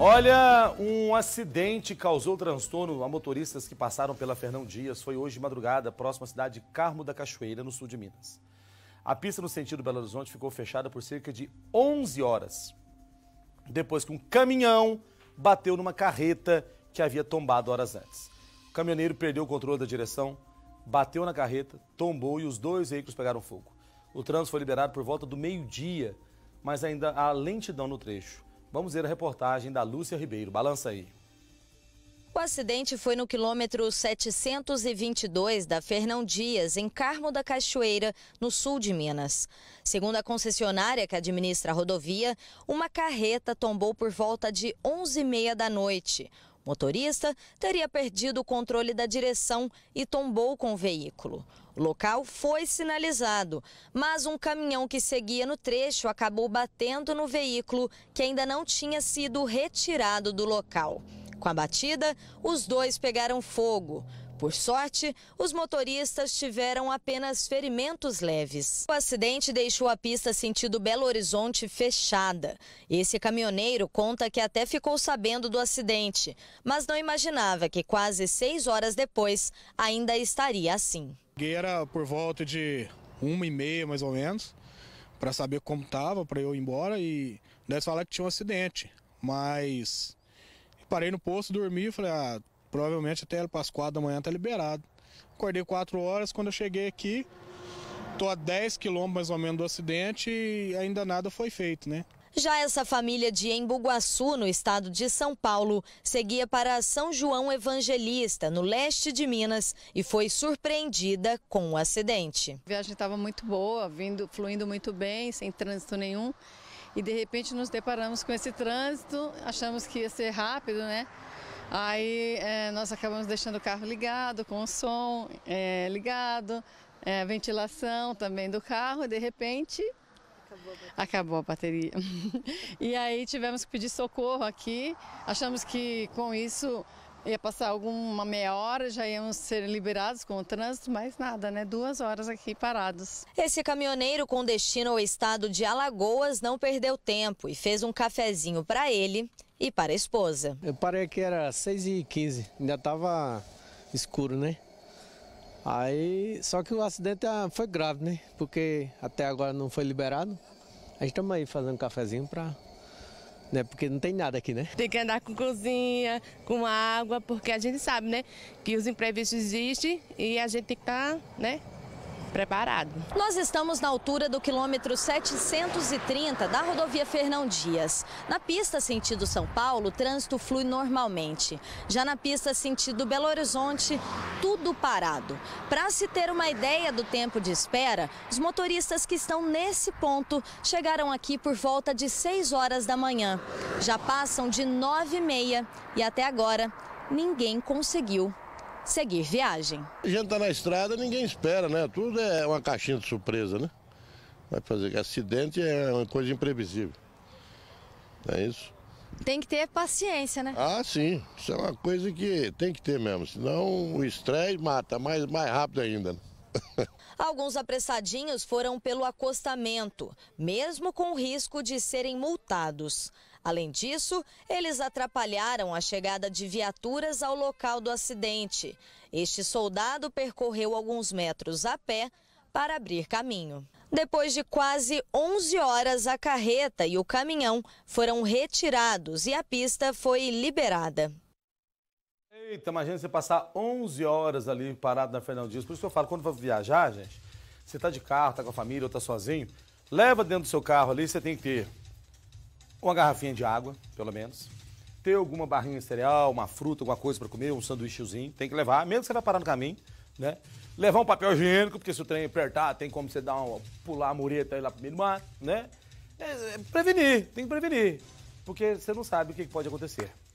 Olha, um acidente causou transtorno a motoristas que passaram pela Fernão Dias. Foi hoje de madrugada, próxima à cidade de Carmo da Cachoeira, no sul de Minas. A pista no sentido Belo Horizonte ficou fechada por cerca de 11 horas, depois que um caminhão bateu numa carreta que havia tombado horas antes. O caminhoneiro perdeu o controle da direção, bateu na carreta, tombou e os dois veículos pegaram fogo. O trânsito foi liberado por volta do meio-dia, mas ainda há lentidão no trecho. Vamos ver a reportagem da Lúcia Ribeiro. Balança aí. O acidente foi no quilômetro 722 da Fernão Dias, em Carmo da Cachoeira, no sul de Minas. Segundo a concessionária que administra a rodovia, uma carreta tombou por volta de 11h30 da noite motorista teria perdido o controle da direção e tombou com o veículo. O local foi sinalizado, mas um caminhão que seguia no trecho acabou batendo no veículo que ainda não tinha sido retirado do local. Com a batida, os dois pegaram fogo. Por sorte, os motoristas tiveram apenas ferimentos leves. O acidente deixou a pista sentido Belo Horizonte fechada. Esse caminhoneiro conta que até ficou sabendo do acidente, mas não imaginava que quase seis horas depois ainda estaria assim. Era por volta de uma e meia, mais ou menos, para saber como estava, para eu ir embora e deve falar que tinha um acidente. Mas parei no posto, dormi e falei, ah, Provavelmente até para as quatro da manhã tá liberado. Acordei quatro horas, quando eu cheguei aqui, tô a 10 quilômetros mais ou menos do acidente e ainda nada foi feito, né? Já essa família de Embuguaçu, no estado de São Paulo, seguia para São João Evangelista, no leste de Minas, e foi surpreendida com o acidente. A viagem estava muito boa, vindo, fluindo muito bem, sem trânsito nenhum. E de repente nos deparamos com esse trânsito, achamos que ia ser rápido, né? Aí é, nós acabamos deixando o carro ligado, com o som é, ligado, é, ventilação também do carro, e de repente Acabou a bateria. Acabou a bateria. e aí tivemos que pedir socorro aqui. Achamos que com isso Ia passar alguma meia hora, já íamos ser liberados com o trânsito, mas nada, né? Duas horas aqui parados. Esse caminhoneiro com destino ao estado de Alagoas não perdeu tempo e fez um cafezinho para ele e para a esposa. Eu parei que era 6h15, ainda estava escuro, né? Aí, só que o acidente ah, foi grave, né? Porque até agora não foi liberado. A gente estamos aí fazendo um cafezinho para né? Porque não tem nada aqui, né? Tem que andar com cozinha, com água, porque a gente sabe, né? Que os imprevistos existem e a gente tem que estar, tá, né? preparado. Nós estamos na altura do quilômetro 730 da rodovia Fernão Dias. Na pista sentido São Paulo, o trânsito flui normalmente. Já na pista sentido Belo Horizonte, tudo parado. Para se ter uma ideia do tempo de espera, os motoristas que estão nesse ponto chegaram aqui por volta de 6 horas da manhã. Já passam de 9 e meia e até agora ninguém conseguiu seguir viagem. A gente está na estrada, ninguém espera, né? Tudo é uma caixinha de surpresa, né? Vai fazer acidente é uma coisa imprevisível. É isso. Tem que ter paciência, né? Ah, sim. Isso é uma coisa que tem que ter mesmo. Senão o estresse mata mais, mais rápido ainda. Né? Alguns apressadinhos foram pelo acostamento, mesmo com o risco de serem multados. Além disso, eles atrapalharam a chegada de viaturas ao local do acidente. Este soldado percorreu alguns metros a pé para abrir caminho. Depois de quase 11 horas, a carreta e o caminhão foram retirados e a pista foi liberada. Eita, imagina você passar 11 horas ali parado na Fernão Dias. Por isso que eu falo, quando for viajar, gente, você tá de carro, tá com a família ou tá sozinho, leva dentro do seu carro ali, você tem que ter uma garrafinha de água, pelo menos. Ter alguma barrinha de cereal, uma fruta, alguma coisa para comer, um sanduíchezinho, tem que levar, mesmo que você vá parar no caminho, né? Levar um papel higiênico, porque se o trem apertar, tem como você dar uma, pular a mureta e ir lá pro meio do mar, né? É, é, prevenir, tem que prevenir, porque você não sabe o que pode acontecer.